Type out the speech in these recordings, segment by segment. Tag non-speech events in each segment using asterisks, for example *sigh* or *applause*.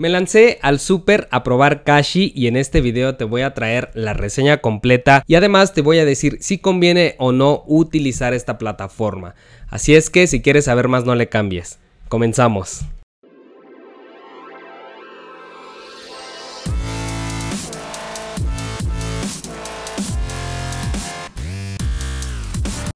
Me lancé al super a probar Kashi y en este video te voy a traer la reseña completa y además te voy a decir si conviene o no utilizar esta plataforma. Así es que si quieres saber más no le cambies. Comenzamos.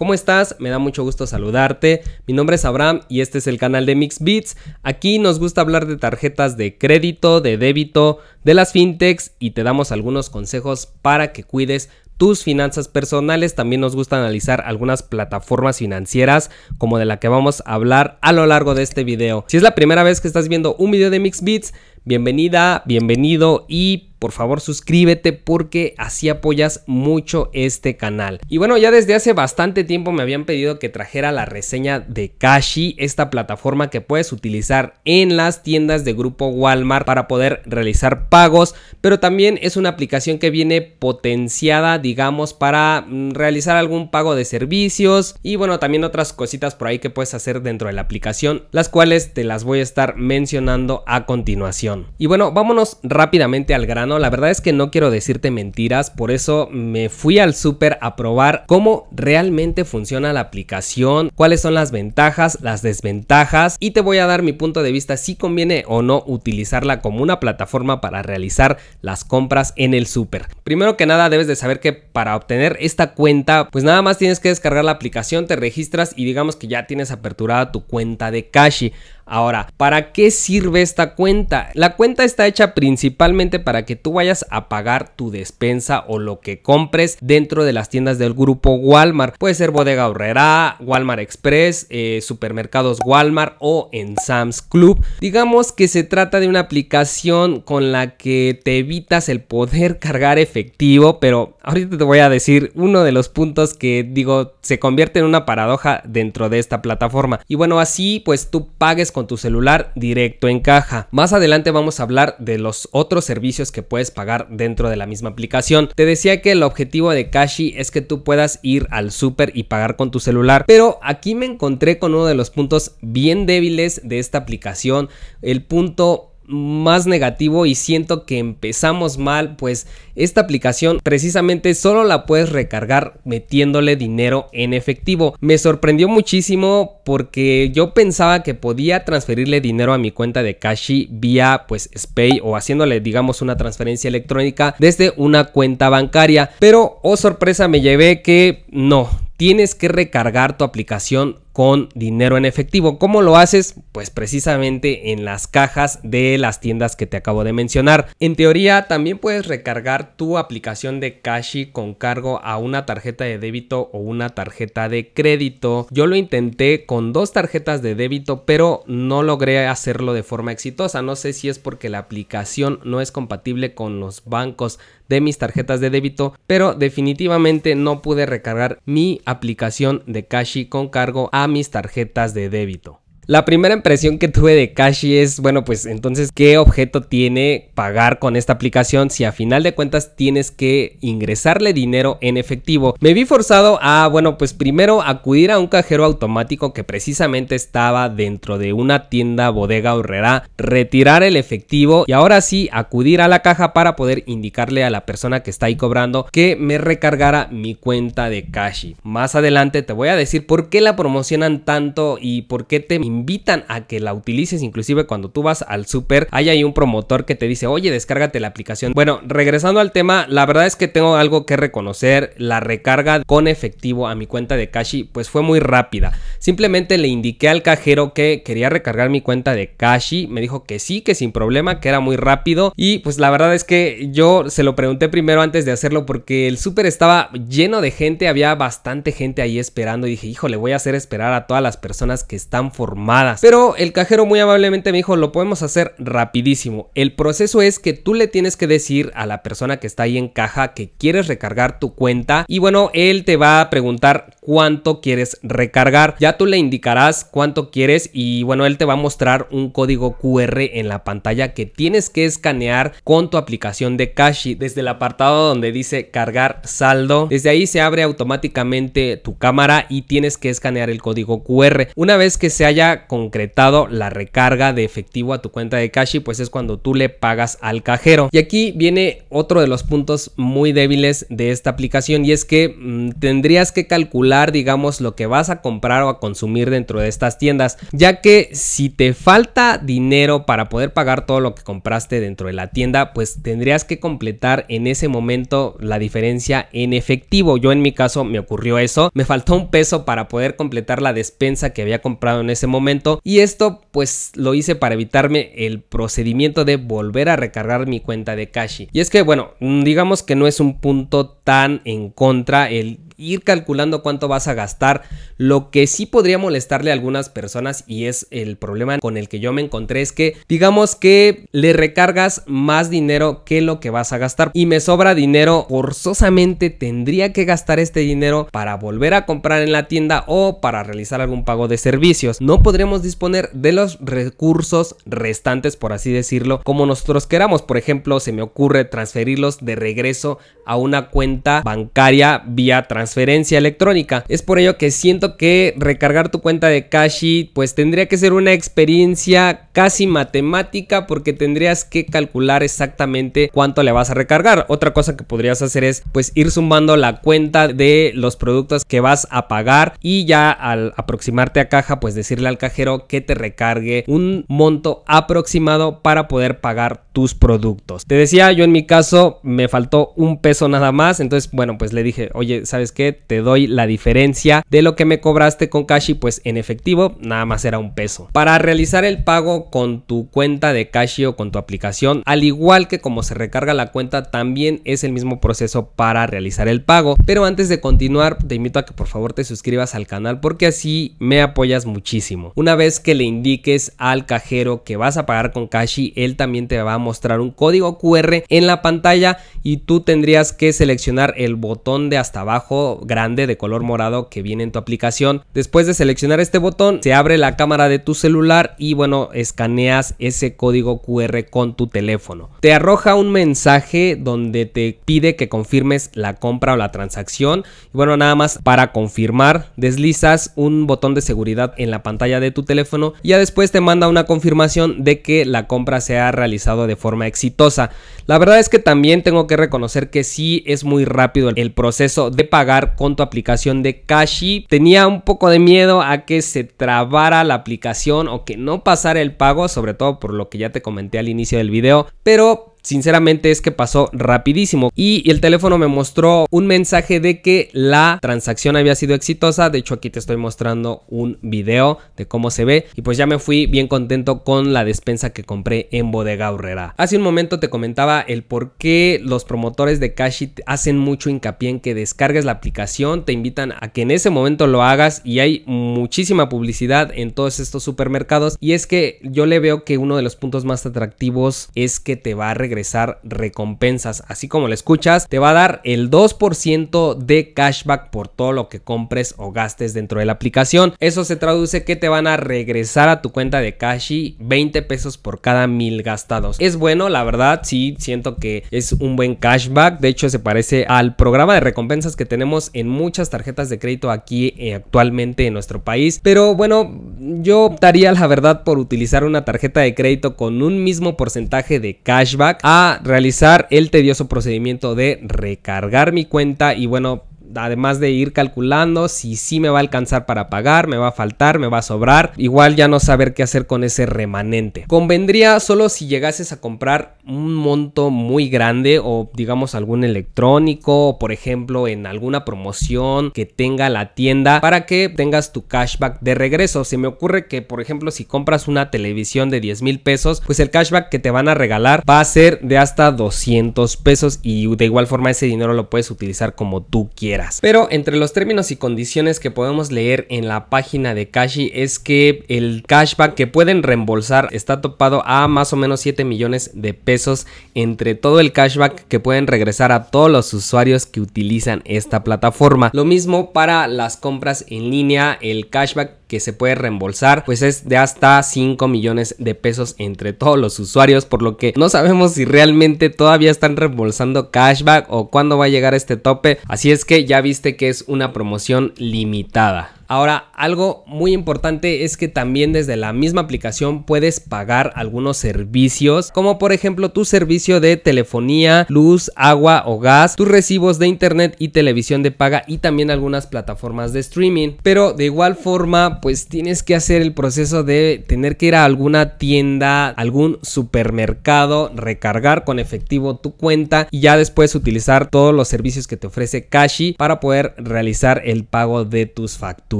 ¿Cómo estás? Me da mucho gusto saludarte. Mi nombre es Abraham y este es el canal de Mixbits. Aquí nos gusta hablar de tarjetas de crédito, de débito, de las fintechs y te damos algunos consejos para que cuides tus finanzas personales. También nos gusta analizar algunas plataformas financieras como de la que vamos a hablar a lo largo de este video. Si es la primera vez que estás viendo un video de Mixbits, bienvenida, bienvenido y por favor suscríbete porque así apoyas mucho este canal. Y bueno, ya desde hace bastante tiempo me habían pedido que trajera la reseña de Kashi, esta plataforma que puedes utilizar en las tiendas de grupo Walmart para poder realizar pagos, pero también es una aplicación que viene potenciada, digamos, para mm, realizar algún pago de servicios y bueno, también otras cositas por ahí que puedes hacer dentro de la aplicación, las cuales te las voy a estar mencionando a continuación. Y bueno, vámonos rápidamente al gran la verdad es que no quiero decirte mentiras, por eso me fui al súper a probar cómo realmente funciona la aplicación, cuáles son las ventajas, las desventajas y te voy a dar mi punto de vista si conviene o no utilizarla como una plataforma para realizar las compras en el súper. Primero que nada debes de saber que para obtener esta cuenta, pues nada más tienes que descargar la aplicación, te registras y digamos que ya tienes aperturada tu cuenta de Cashi. Ahora, ¿para qué sirve esta cuenta? La cuenta está hecha principalmente para que tú vayas a pagar tu despensa o lo que compres dentro de las tiendas del grupo Walmart. Puede ser Bodega Obrera, Walmart Express, eh, Supermercados Walmart o en Sam's Club. Digamos que se trata de una aplicación con la que te evitas el poder *laughs* cargar efectivo, pero ahorita te voy a decir uno de los puntos que digo se convierte en una paradoja dentro de esta plataforma. Y bueno, así pues tú pagues con tu celular directo en caja. Más adelante vamos a hablar de los otros servicios que puedes pagar dentro de la misma aplicación. Te decía que el objetivo de Cashi es que tú puedas ir al super y pagar con tu celular, pero aquí me encontré con uno de los puntos bien débiles de esta aplicación, el punto más negativo y siento que empezamos mal, pues esta aplicación precisamente solo la puedes recargar metiéndole dinero en efectivo. Me sorprendió muchísimo porque yo pensaba que podía transferirle dinero a mi cuenta de Cashi vía pues Spay o haciéndole digamos una transferencia electrónica desde una cuenta bancaria, pero oh sorpresa me llevé que no tienes que recargar tu aplicación con dinero en efectivo. ¿Cómo lo haces? Pues precisamente en las cajas de las tiendas que te acabo de mencionar. En teoría también puedes recargar tu aplicación de Cashi con cargo a una tarjeta de débito o una tarjeta de crédito. Yo lo intenté con dos tarjetas de débito pero no logré hacerlo de forma exitosa. No sé si es porque la aplicación no es compatible con los bancos de mis tarjetas de débito, pero definitivamente no pude recargar mi aplicación de Cashi con cargo a mis tarjetas de débito. La primera impresión que tuve de Cashi es, bueno, pues entonces, ¿qué objeto tiene pagar con esta aplicación si a final de cuentas tienes que ingresarle dinero en efectivo? Me vi forzado a, bueno, pues primero acudir a un cajero automático que precisamente estaba dentro de una tienda bodega horrera, retirar el efectivo y ahora sí acudir a la caja para poder indicarle a la persona que está ahí cobrando que me recargara mi cuenta de Cashi. Más adelante te voy a decir por qué la promocionan tanto y por qué te invitan a que la utilices, inclusive cuando tú vas al súper, hay ahí un promotor que te dice, oye, descárgate la aplicación. Bueno, regresando al tema, la verdad es que tengo algo que reconocer, la recarga con efectivo a mi cuenta de Cashi pues fue muy rápida. Simplemente le indiqué al cajero que quería recargar mi cuenta de Cashi, me dijo que sí, que sin problema, que era muy rápido y pues la verdad es que yo se lo pregunté primero antes de hacerlo porque el súper estaba lleno de gente, había bastante gente ahí esperando y dije, hijo, le voy a hacer esperar a todas las personas que están formando pero el cajero muy amablemente me dijo, lo podemos hacer rapidísimo. El proceso es que tú le tienes que decir a la persona que está ahí en caja que quieres recargar tu cuenta y bueno, él te va a preguntar cuánto quieres recargar. Ya tú le indicarás cuánto quieres y bueno, él te va a mostrar un código QR en la pantalla que tienes que escanear con tu aplicación de Cashi desde el apartado donde dice cargar saldo. Desde ahí se abre automáticamente tu cámara y tienes que escanear el código QR. Una vez que se haya concretado la recarga de efectivo a tu cuenta de Cashi, pues es cuando tú le pagas al cajero. Y aquí viene otro de los puntos muy débiles de esta aplicación y es que mm, tendrías que calcular digamos, lo que vas a comprar o a consumir dentro de estas tiendas, ya que si te falta dinero para poder pagar todo lo que compraste dentro de la tienda, pues tendrías que completar en ese momento la diferencia en efectivo. Yo en mi caso me ocurrió eso, me faltó un peso para poder completar la despensa que había comprado en ese momento y esto pues lo hice para evitarme el procedimiento de volver a recargar mi cuenta de cash Y es que bueno, digamos que no es un punto tan en contra el ir calculando cuánto vas a gastar. Lo que sí podría molestarle a algunas personas y es el problema con el que yo me encontré es que digamos que le recargas más dinero que lo que vas a gastar y me sobra dinero forzosamente tendría que gastar este dinero para volver a comprar en la tienda o para realizar algún pago de servicios. No podremos disponer de los recursos restantes por así decirlo como nosotros queramos. Por ejemplo, se me ocurre transferirlos de regreso a una cuenta bancaria vía transferencia transferencia electrónica. Es por ello que siento que recargar tu cuenta de Cashi pues tendría que ser una experiencia casi matemática porque tendrías que calcular exactamente cuánto le vas a recargar. Otra cosa que podrías hacer es pues ir sumando la cuenta de los productos que vas a pagar y ya al aproximarte a caja pues decirle al cajero que te recargue un monto aproximado para poder pagar tus productos. Te decía yo en mi caso me faltó un peso nada más entonces bueno pues le dije oye sabes que te doy la diferencia de lo que me cobraste con Cashi, pues en efectivo nada más era un peso. Para realizar el pago con tu cuenta de Cashi o con tu aplicación, al igual que como se recarga la cuenta, también es el mismo proceso para realizar el pago. Pero antes de continuar, te invito a que por favor te suscribas al canal porque así me apoyas muchísimo. Una vez que le indiques al cajero que vas a pagar con Cashi, él también te va a mostrar un código QR en la pantalla y tú tendrías que seleccionar el botón de hasta abajo grande de color morado que viene en tu aplicación. Después de seleccionar este botón, se abre la cámara de tu celular y bueno, escaneas ese código QR con tu teléfono. Te arroja un mensaje donde te pide que confirmes la compra o la transacción. Y bueno, nada más para confirmar, deslizas un botón de seguridad en la pantalla de tu teléfono y ya después te manda una confirmación de que la compra se ha realizado de forma exitosa. La verdad es que también tengo que reconocer que sí es muy rápido el proceso de pagar con tu aplicación de Cashi. Tenía un poco de miedo a que se trabara la aplicación o que no pasara el pago, sobre todo por lo que ya te comenté al inicio del video, pero sinceramente es que pasó rapidísimo y el teléfono me mostró un mensaje de que la transacción había sido exitosa. De hecho, aquí te estoy mostrando un video de cómo se ve y pues ya me fui bien contento con la despensa que compré en Bodega Urrera. Hace un momento te comentaba el por qué los promotores de Cashit hacen mucho hincapié en que descargues la aplicación, te invitan a que en ese momento lo hagas y hay muchísima publicidad en todos estos supermercados y es que yo le veo que uno de los puntos más atractivos es que te va a regresar recompensas. Así como lo escuchas, te va a dar el 2% de cashback por todo lo que compres o gastes dentro de la aplicación. Eso se traduce que te van a regresar a tu cuenta de Y 20 pesos por cada mil gastados. Es bueno, la verdad, sí, siento que es un buen cashback. De hecho, se parece al programa de recompensas que tenemos en muchas tarjetas de crédito aquí eh, actualmente en nuestro país. Pero bueno, yo optaría, la verdad, por utilizar una tarjeta de crédito con un mismo porcentaje de cashback a realizar el tedioso procedimiento de recargar mi cuenta y bueno, además de ir calculando si sí me va a alcanzar para pagar, me va a faltar, me va a sobrar, igual ya no saber qué hacer con ese remanente. Convendría solo si llegases a comprar un monto muy grande o digamos algún electrónico, por ejemplo en alguna promoción que tenga la tienda para que tengas tu cashback de regreso. Se me ocurre que por ejemplo si compras una televisión de 10 mil pesos, pues el cashback que te van a regalar va a ser de hasta 200 pesos y de igual forma ese dinero lo puedes utilizar como tú quieras. Pero entre los términos y condiciones que podemos leer en la página de Kashi es que el cashback que pueden reembolsar está topado a más o menos 7 millones de pesos entre todo el cashback que pueden regresar a todos los usuarios que utilizan esta plataforma. Lo mismo para las compras en línea, el cashback que se puede reembolsar pues es de hasta 5 millones de pesos entre todos los usuarios por lo que no sabemos si realmente todavía están reembolsando cashback o cuándo va a llegar este tope así es que ya viste que es una promoción limitada. Ahora, algo muy importante es que también desde la misma aplicación puedes pagar algunos servicios, como por ejemplo tu servicio de telefonía, luz, agua o gas, tus recibos de internet y televisión de paga y también algunas plataformas de streaming. Pero de igual forma, pues tienes que hacer el proceso de tener que ir a alguna tienda, algún supermercado, recargar con efectivo tu cuenta y ya después utilizar todos los servicios que te ofrece Kashi para poder realizar el pago de tus facturas.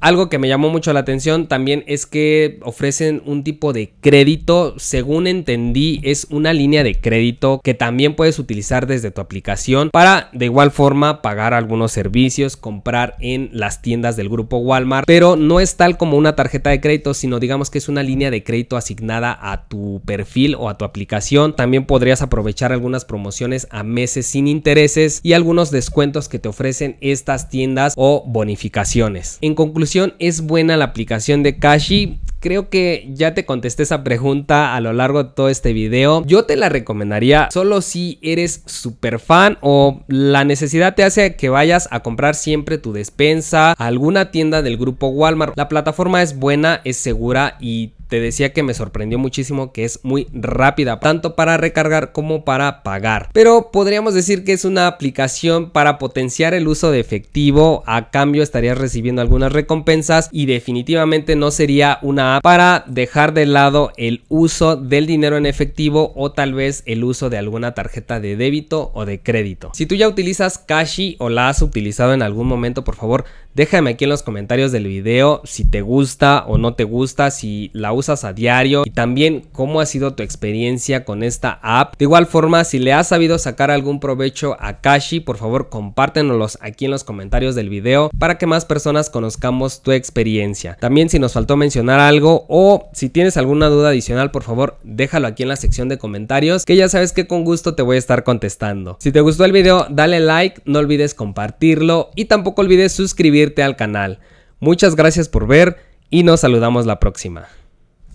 Algo que me llamó mucho la atención también es que ofrecen un tipo de crédito, según entendí es una línea de crédito que también puedes utilizar desde tu aplicación para de igual forma pagar algunos servicios, comprar en las tiendas del grupo Walmart, pero no es tal como una tarjeta de crédito, sino digamos que es una línea de crédito asignada a tu perfil o a tu aplicación. También podrías aprovechar algunas promociones a meses sin intereses y algunos descuentos que te ofrecen estas tiendas o bonificaciones conclusión, es buena la aplicación de Kashi Creo que ya te contesté esa pregunta a lo largo de todo este video. Yo te la recomendaría solo si eres súper fan o la necesidad te hace que vayas a comprar siempre tu despensa a alguna tienda del grupo Walmart. La plataforma es buena, es segura y te decía que me sorprendió muchísimo que es muy rápida, tanto para recargar como para pagar. Pero podríamos decir que es una aplicación para potenciar el uso de efectivo, a cambio estarías recibiendo algunas recompensas y definitivamente no sería una para dejar de lado el uso del dinero en efectivo o tal vez el uso de alguna tarjeta de débito o de crédito. Si tú ya utilizas Cashi o la has utilizado en algún momento, por favor, déjame aquí en los comentarios del video si te gusta o no te gusta, si la usas a diario y también cómo ha sido tu experiencia con esta app. De igual forma, si le has sabido sacar algún provecho a Kashi, por favor, compártenos aquí en los comentarios del video para que más personas conozcamos tu experiencia. También si nos faltó mencionar algo, o si tienes alguna duda adicional, por favor, déjalo aquí en la sección de comentarios, que ya sabes que con gusto te voy a estar contestando. Si te gustó el video, dale like, no olvides compartirlo y tampoco olvides suscribirte al canal. Muchas gracias por ver y nos saludamos la próxima.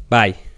Bye.